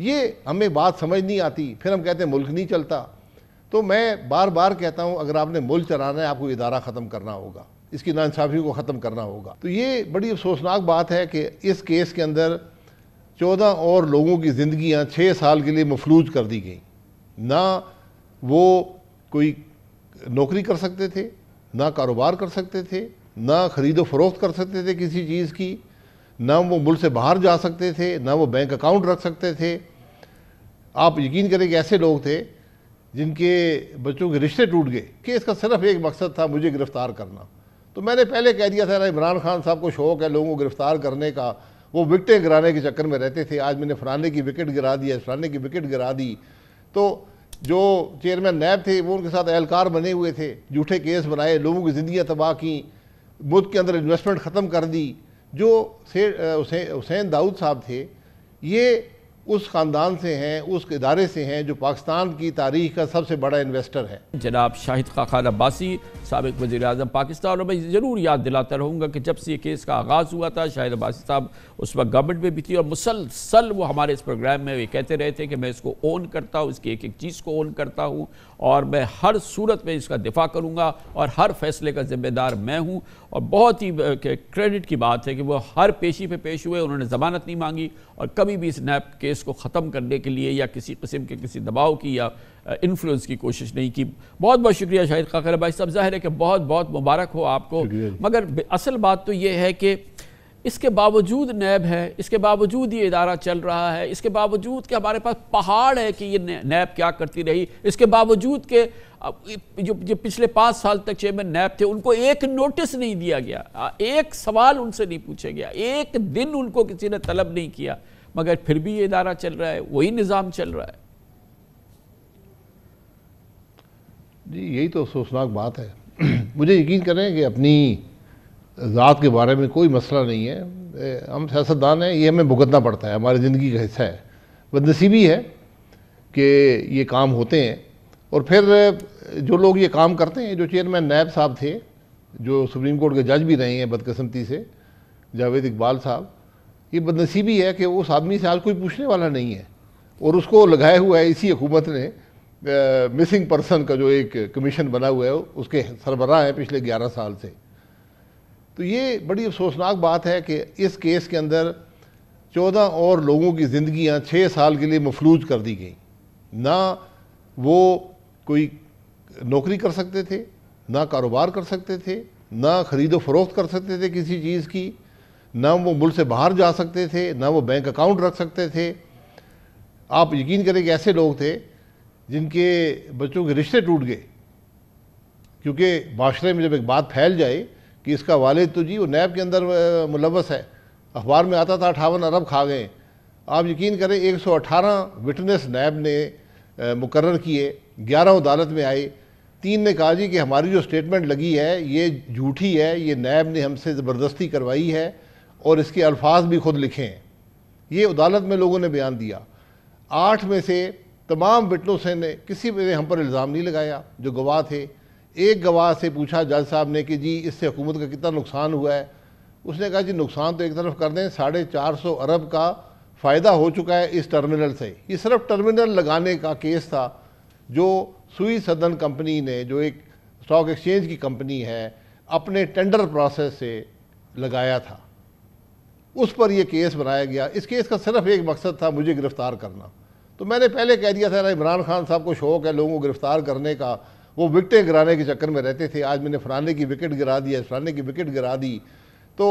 ये हमें बात समझ नहीं आती फिर हम कहते हैं मुल्क नहीं चलता तो मैं बार बार कहता हूँ अगर आपने मुल्क चलाना है आपको इदारा ख़त्म करना होगा इसकी नासाफ़ी को ख़त्म करना होगा तो ये बड़ी अफसोसनाक बात है कि इस केस के अंदर चौदह और लोगों की ज़िंदियाँ छः साल के लिए मफलूज कर दी गई ना वो कोई नौकरी कर सकते थे ना कारोबार कर सकते थे ना ख़रीदो फरोख्त कर सकते थे किसी चीज़ की ना वो मुल्क से बाहर जा सकते थे ना वो बैंक अकाउंट रख सकते थे आप यकीन करें कि ऐसे लोग थे जिनके बच्चों के रिश्ते टूट गए कि इसका सिर्फ एक मकसद था मुझे गिरफ़्तार करना तो मैंने पहले कह दिया था इमरान खान साहब को शौक़ है लोगों को गिरफ़्तार करने का वो विकटें गिराने के चक्कर में रहते थे आज मैंने फलाने की विकेट गिरा दी है फलाने की विकेट गिरा दी तो जो चेयरमैन नैब थे वो उनके साथ एहलकार बने हुए थे झूठे केस बनाए लोगों की ज़िंदियाँ तबाह की मुद के अंदर इन्वेस्टमेंट ख़त्म कर दी जो हुसैन दाऊद साहब थे ये उस ख़ानदान से हैं उस इदारे से हैं जो पाकिस्तान की तारीख का सबसे बड़ा इन्वेस्टर है जनाब शाहिद खान अब्बासी सबक वजी अजम पाकिस्तान और मैं ज़रूर याद दिलाता रहूँगा कि जब से ये केस का आगाज़ हुआ था शाहिद अब्बासी साहब उस वक्त गवर्नमेंट में भी थी और मुसलसल वो हमारे इस प्रोग्राम में भी कहते रहे थे कि मैं इसको ओन करता हूँ इसकी एक एक चीज़ को ओन करता हूँ और मैं हर सूरत में इसका दिफा करूँगा और हर फैसले का जिम्मेदार मैं हूँ और बहुत ही क्रेडिट की बात है कि वो हर पेशी पे पेश हुए उन्होंने ज़मानत नहीं मांगी और कभी भी इस नैप केस इसको ख़त्म करने के लिए या किसी किस्म के किसी दबाव की या इन्फ्लुएंस की कोशिश नहीं की बहुत बहुत शुक्रिया शाहिद काकर भाई साहब जाहिर है कि बहुत बहुत मुबारक हो आपको मगर असल बात तो ये है कि इसके बावजूद नैब है इसके बावजूद ये इदारा चल रहा है इसके बावजूद कि हमारे पास पहाड़ है कि ये नैब क्या करती रही इसके बावजूद के जो जो पिछले पाँच साल तक चेयरमैन नैब थे उनको एक नोटिस नहीं दिया गया एक सवाल उनसे नहीं पूछा गया एक दिन उनको किसी ने तलब नहीं किया मगर फिर भी ये इदारा चल रहा है वही निज़ाम चल रहा है जी यही तो अफसोसनाक बात है मुझे यकीन करें कि अपनी ज़ात के बारे में कोई मसला नहीं है हम सियासतदान हैं ये हमें भुगतना पड़ता है हमारी ज़िंदगी का हिस्सा है बदनसीबी है कि ये काम होते हैं और फिर जो लोग ये काम करते हैं जो चेयरमैन नायब साहब थे जो सुप्रीम कोर्ट के जज भी रहे हैं बदकस्मती से जावेद इकबाल साहब ये बदनसीबी है कि उस आदमी से आज कोई पूछने वाला नहीं है और उसको लगाया हुआ है इसी हुकूमत ने मिसिंग पर्सन का जो एक कमीशन बना हुआ है उसके सरबराह हैं पिछले 11 साल से तो ये बड़ी अफसोसनाक बात है कि इस केस के अंदर 14 और लोगों की जिंदगियां छः साल के लिए मफलूज कर दी गई ना वो कोई नौकरी कर सकते थे ना कारोबार कर सकते थे ना ख़रीदो फरोख्त कर सकते थे किसी चीज़ की ना वो मुल्क से बाहर जा सकते थे ना वो बैंक अकाउंट रख सकते थे आप यकीन करें कि ऐसे लोग थे जिनके बच्चों के रिश्ते टूट गए क्योंकि माशरे में जब एक बात फैल जाए कि इसका वालद तो जी वो नैब के अंदर मुलवस है अखबार में आता था अठावन अरब खा गए आप यकीन करें 118 विटनेस नैब ने मुकर किए ग्यारह अदालत में आए तीन ने कहा जी कि हमारी जो स्टेटमेंट लगी है ये झूठी है ये नैब ने हमसे ज़बरदस्ती करवाई है और इसके अल्फाज भी खुद लिखे हैं ये अदालत में लोगों ने बयान दिया आठ में से तमाम विटनों ने किसी ने हम पर इल्ज़ाम नहीं लगाया जो गवाह थे एक गवाह से पूछा जज साहब ने कि जी इससे हुकूमत का कितना नुकसान हुआ है उसने कहा जी नुकसान तो एक तरफ कर दें साढ़े चार सौ अरब का फ़ायदा हो चुका है इस टर्मिनल से ये सिर्फ टर्मिनल लगाने का केस था जो सुई सदन कंपनी ने जो एक स्टॉक एक्सचेंज की कंपनी है अपने टेंडर प्रोसेस से लगाया था उस पर यह केस बनाया गया इस केस का सिर्फ एक मकसद था मुझे गिरफ़्तार करना तो मैंने पहले कह दिया था इमरान खान साहब को शौक़ है लोगों को गिरफ़्तार करने का वो विकटें गिराने के चक्कर में रहते थे आज मैंने फलाने की विकेट गिरा दी फलाने की विकेट गिरा दी तो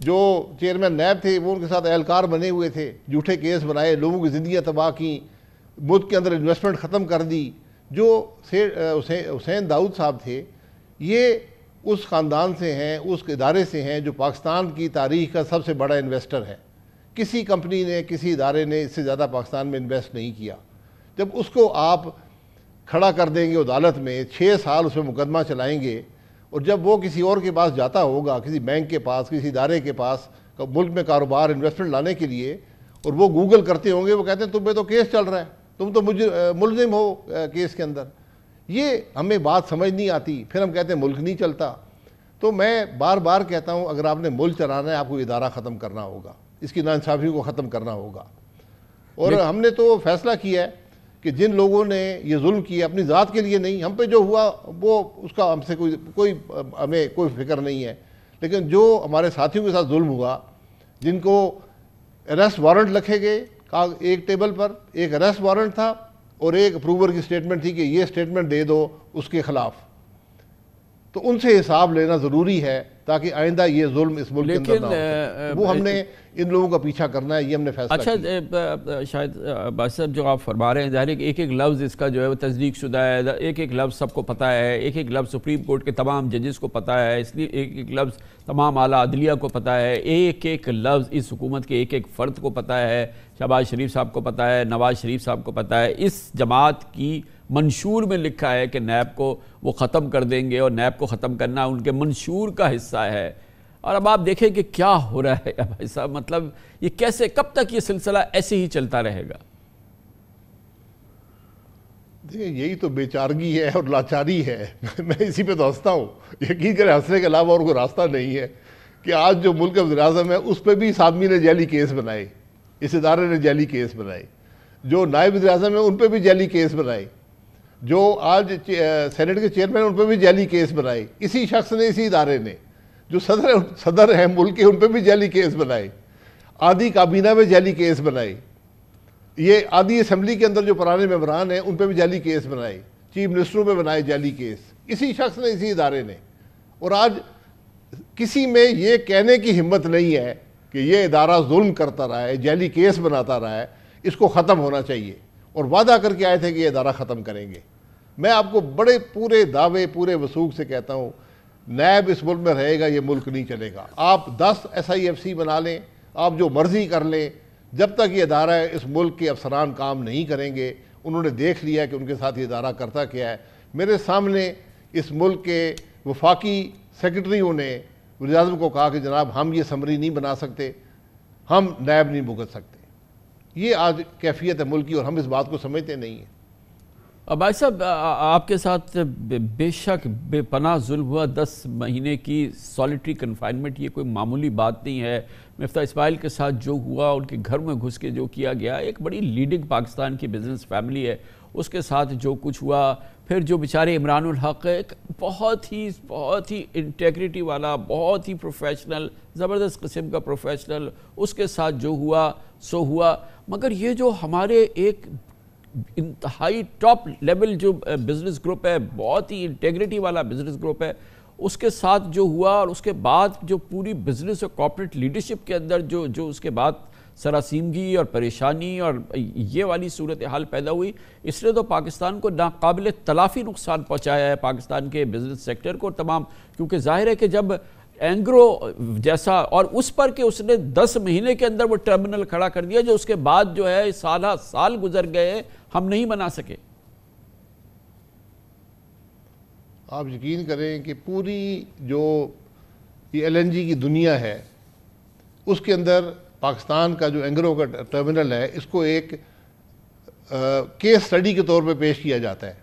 जो चेयरमैन नैब थे वो उनके साथ एहलकार बने हुए थे झूठे केस बनाए लोगों की ज़िंदियाँ तबाह की मुल्क के अंदर इन्वेस्टमेंट ख़त्म कर दी जो से हुसैन दाऊद साहब थे ये उस ख़ानदान से हैं उस इदारे से हैं जो पाकिस्तान की तारीख का सबसे बड़ा इन्वेस्टर है किसी कंपनी ने किसी इदारे ने इससे ज़्यादा पाकिस्तान में इन्वेस्ट नहीं किया जब उसको आप खड़ा कर देंगे अदालत में छः साल उसमें मुकदमा चलाएंगे और जब वो किसी और के पास जाता होगा किसी बैंक के पास किसी इदारे के पास मुल्क में कारोबार इन्वेस्टमेंट लाने के लिए और वो गूगल करते होंगे वो कहते हैं तुम पे तो केस चल रहा है तुम तो मुझे मुलजिम हो केस के अंदर ये हमें बात समझ नहीं आती फिर हम कहते हैं मुल्क नहीं चलता तो मैं बार बार कहता हूँ अगर आपने मुल्क चलाना है आपको इदारा ख़त्म करना होगा इसकी नासाफ़ी को ख़त्म करना होगा और हमने तो फैसला किया है कि जिन लोगों ने ये जुल्म किया अपनी ज़ात के लिए नहीं हम पे जो हुआ वो उसका हमसे कोई कोई हमें कोई फिक्र नहीं है लेकिन जो हमारे साथियों के साथ जुल्म हुआ जिनको अरेस्ट वारंट लिखे गए एक टेबल पर एक अरेस्ट वारंट था और एक अप्रूवर की स्टेटमेंट थी कि ये स्टेटमेंट दे दो उसके ख़िलाफ़ तो उनसे हिसाब लेना ज़रूरी है ताकि आइंदा ये जुल्म इस मुल्क के अंदर ना वो हमने इन लोगों का पीछा करना है ये हमने फैसला अच्छा शायद बास साहब जो आप फरमा रहे हैं जाहिर एक एक लफ्ज़ इसका जो है वो तस्दीक शुदा है एक एक लफ्ज़ सबको पता है एक एक लफ्ज़ सुप्रीम कोर्ट के तमाम जजेस को पता है इसलिए एक एक लफ्ज़ तमाम आला अदलिया को पता है एक एक लफ्ज़ इस हुकूमत के एक एक फ़र्द को पता है शहबाज शरीफ साहब को पता है नवाज़ शरीफ साहब को पता है इस जमात की मंशूर में लिखा है कि नैब को वो ख़त्म कर देंगे और नैब को ख़त्म करना उनके मंशूर का हिस्सा है और अब आप देखें कि क्या हो रहा है भाई साहब मतलब ये कैसे कब तक ये सिलसिला ऐसे ही चलता रहेगा देखिए यही तो बेचारगी है और लाचारी है मैं इसी पे तो हंसता हूँ यकीन करें हंसने के अलावा और कोई रास्ता नहीं है कि आज जो मुल्क वजराजम है उस पर भी इस आदमी ने जैली केस बनाए इस इदारे ने जैली केस बनाए जो नायब वजराजम है उन पर भी जैली केस बनाए जो आज सेनेट के चेयरमैन उन पर भी जैली केस बनाए इसी शख्स ने इसी इदारे ने जो सदर सदर हैं मुल्क के उन पर भी जाली केस बनाए आधी काबीना में जाली केस बनाए ये आधी असम्बली के अंदर जो पुराने मेबरान हैं उन पर भी जाली केस बनाए चीफ मिनिस्टरों पर बनाए जाली केस इसी शख्स ने इसी इदारे ने और आज किसी में ये कहने की हिम्मत नहीं है कि ये इदारा जुल्म करता रहा है जाली केस बनाता रहा है इसको ख़त्म होना चाहिए और वादा करके आए थे कि ये इदारा ख़त्म करेंगे मैं आपको बड़े पूरे दावे पूरे वसूख से कहता हूँ नैब इस मुल्क में रहेगा ये मुल्क नहीं चलेगा आप दस एस आई एफ सी बना लें आप जो मर्ज़ी कर लें जब तक ये अदारा इस मुल्क के अफसरान काम नहीं करेंगे उन्होंने देख लिया कि उनके साथ ये अदारा करता क्या है मेरे सामने इस मुल्क के वफाकी सेक्रेटरियों ने वजी को कहा कि जनाब हम ये समरी नहीं बना सकते हम नैब नहीं भुगत सकते ये आज कैफियत है मुल्क की और हम इस बात को समझते नहीं हैं अब भाई साहब आपके साथ बेशक बेपना जुल्म हुआ दस महीने की सॉलिटरी कन्फाइनमेंट ये कोई मामूली बात नहीं है मफ्ता इसमाइल के साथ जो हुआ उनके घर में घुस के जो किया गया एक बड़ी लीडिंग पाकिस्तान की बिजनेस फैमिली है उसके साथ जो कुछ हुआ फिर जो बेचारे इमरान हक एक बहुत ही बहुत ही इंटेग्रिटी वाला बहुत ही प्रोफेशनल ज़बरदस्त किस्म का प्रोफेशनल उसके साथ जो हुआ सो हुआ मगर ये जो हमारे एक इंतहाई टॉप लेवल जो बिज़नेस uh, ग्रुप है बहुत ही इंटेग्रिटी वाला बिज़नेस ग्रुप है उसके साथ जो हुआ और उसके बाद जो पूरी बिज़नेस और कॉपरेट लीडरशिप के अंदर जो जो उसके बाद सरासीमगी और परेशानी और ये वाली सूरत हाल पैदा हुई इसने तो पाकिस्तान को नाकबिल तलाफ़ी नुकसान पहुँचाया है पाकिस्तान के बिज़नेस सेक्टर को तमाम क्योंकि जाहिर है कि जब एंग्रो जैसा और उस पर के उसने दस महीने के अंदर वो टर्मिनल खड़ा कर दिया जो उसके बाद जो है साल साल गुजर गए हम नहीं बना सके आप यकीन करें कि पूरी जो ये एलएनजी की दुनिया है उसके अंदर पाकिस्तान का जो एंग्रो का टर्मिनल है इसको एक केस स्टडी के तौर पे पेश किया जाता है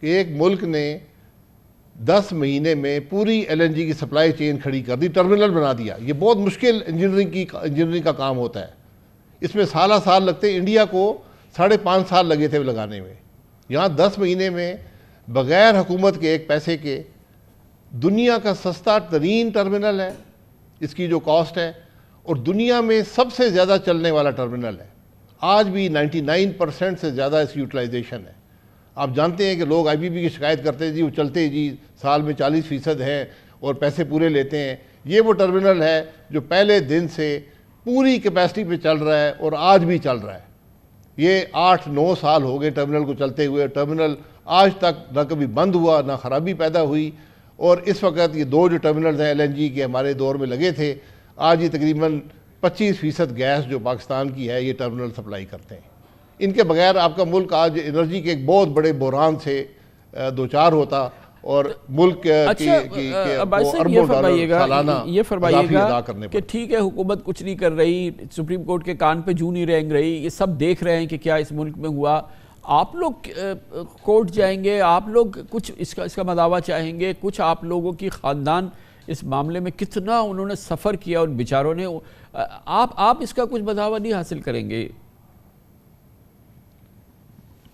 कि एक मुल्क ने 10 महीने में पूरी एलएनजी की सप्लाई चेन खड़ी कर दी टर्मिनल बना दिया ये बहुत मुश्किल इंजीनियरिंग की इंजीनियरिंग का काम होता है इसमें साल साल लगते इंडिया को साढ़े पाँच साल लगे थे लगाने में यहाँ दस महीने में बग़ैर हुकूमत के एक पैसे के दुनिया का सस्ता तरीन टर्मिनल है इसकी जो कॉस्ट है और दुनिया में सबसे ज़्यादा चलने वाला टर्मिनल है आज भी 99 परसेंट से ज़्यादा इसकी यूटिलाइजेशन है आप जानते हैं कि लोग आईबीबी की शिकायत करते हैं जी वो चलते जी साल में 40 फ़ीसद हैं और पैसे पूरे लेते हैं ये वो टर्मिनल है जो पहले दिन से पूरी कैपेसिटी पे चल रहा है और आज भी चल रहा है ये आठ नौ साल हो गए टर्मिनल को चलते हुए टर्मिनल आज तक न कभी बंद हुआ ना ख़राबी पैदा हुई और इस वक्त ये दो जो टर्मिनल हैं एलएनजी के हमारे दौर में लगे थे आज ये तकरीबन 25 फ़ीसद गैस जो पाकिस्तान की है ये टर्मिनल सप्लाई करते हैं इनके बगैर आपका मुल्क आज एनर्जी के एक बहुत बड़े बहरान से दो चार होता और मुल्क अच्छा, ये फरमाइएगा कि ठीक है हुकूमत कुछ नहीं कर रही सुप्रीम कोर्ट के कान पे जू नहीं रेंग रही ये सब देख रहे हैं कि क्या इस मुल्क में हुआ आप लोग कोर्ट जाएंगे आप लोग कुछ इसका इसका मदावा चाहेंगे कुछ आप लोगों की ख़ानदान इस मामले में कितना उन्होंने सफ़र किया उन बेचारों ने आप आप इसका कुछ बदावा नहीं हासिल करेंगे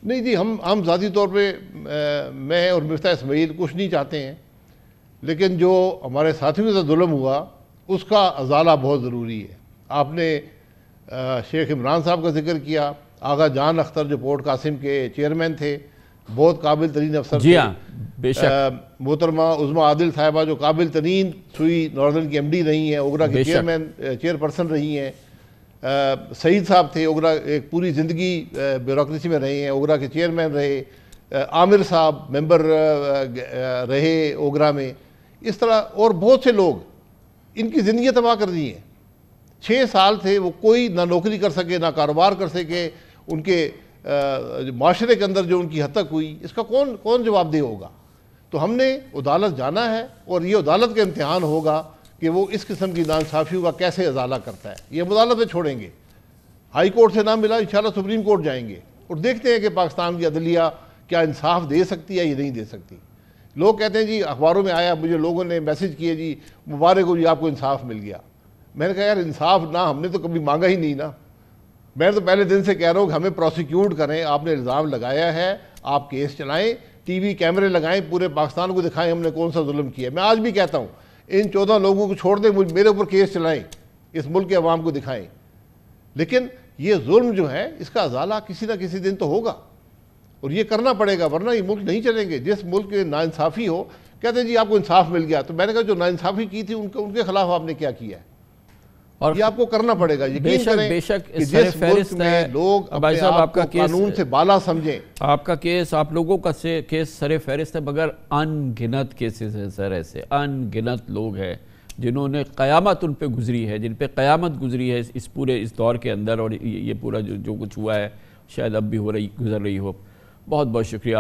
नहीं जी हम हम ज़ाती तौर पे आ, मैं और मिफ्ता इसमाइल कुछ नहीं चाहते हैं लेकिन जो हमारे साथियों से जुल्म हुआ उसका अजाला बहुत ज़रूरी है आपने शेख इमरान साहब का जिक्र किया आगा जान अख्तर जो पोर्ट कासिम के चेयरमैन थे बहुत काबिल तरीन अफसर जी हाँ मोहतरमा उजमा आदिल साहिबा जो काबिल तरीन सुई नॉर्दर्न की एम डी रही हैं ओगरा के चेयरमैन चेयरपर्सन रही हैं सईद साहब थे ओगरा एक पूरी ज़िंदगी ब्यूरोसी में रहे हैं ओगरा के चेयरमैन रहे आमिर साहब मेंबर रहे ओगरा में इस तरह और बहुत से लोग इनकी ज़िंदगी तबाह कर दी है छः साल थे वो कोई ना नौकरी कर सके ना कारोबार कर सके उनके माशरे के अंदर जो उनकी हतक हुई इसका कौन कौन जवाबदेह होगा तो हमने अदालत जाना है और ये अदालत का इम्तहान होगा कि वो इस किस्म की नानसाफ़ियों का कैसे अजाला करता है ये अदालत में छोड़ेंगे हाई कोर्ट से ना मिला इन सुप्रीम कोर्ट जाएंगे और देखते हैं कि पाकिस्तान की अदलिया क्या इंसाफ दे सकती है या नहीं दे सकती लोग कहते हैं जी अखबारों में आया मुझे लोगों ने मैसेज किए जी मुबारक हो जी आपको इंसाफ मिल गया मैंने कहा यार इंसाफ ना हमने तो कभी मांगा ही नहीं ना मैं तो पहले दिन से कह रहा हूँ कि हमें प्रोसिक्यूट करें आपने इल्ज़ाम लगाया है आप केस चलाएं टीवी कैमरे लगाएं पूरे पाकिस्तान को दिखाएं हमने कौन सा जुल्म किया मैं आज भी कहता हूँ इन चौदह लोगों को छोड़ दें मेरे ऊपर केस चलाएं इस मुल्क के अवाम को दिखाएं लेकिन ये जुल्म जो है इसका अजाला किसी ना किसी दिन तो होगा और ये करना पड़ेगा वरना ये मुल्क नहीं चलेंगे जिस मुल्क में नाानसाफ़ी हो कहते हैं जी आपको इंसाफ मिल गया तो मैंने कहा जो नाानसाफ़ी की थी उनके उनके खिलाफ आपने क्या किया है और ये आपको करना पड़ेगा यकीन करें बेशक इस जिस मुल्क में लोग भाई साहब आपका केस कानून से बाला समझें आपका केस आप लोगों का से, केस सरे फहरिस्त है मगर अनगिनत केसेस हैं सर ऐसे अनगिनत लोग हैं जिन्होंने क़यामत उन पर गुजरी है जिन पर क़यामत गुजरी है इस पूरे इस दौर के अंदर और ये पूरा जो जो कुछ हुआ है शायद अब भी हो रही गुजर रही हो बहुत बहुत शुक्रिया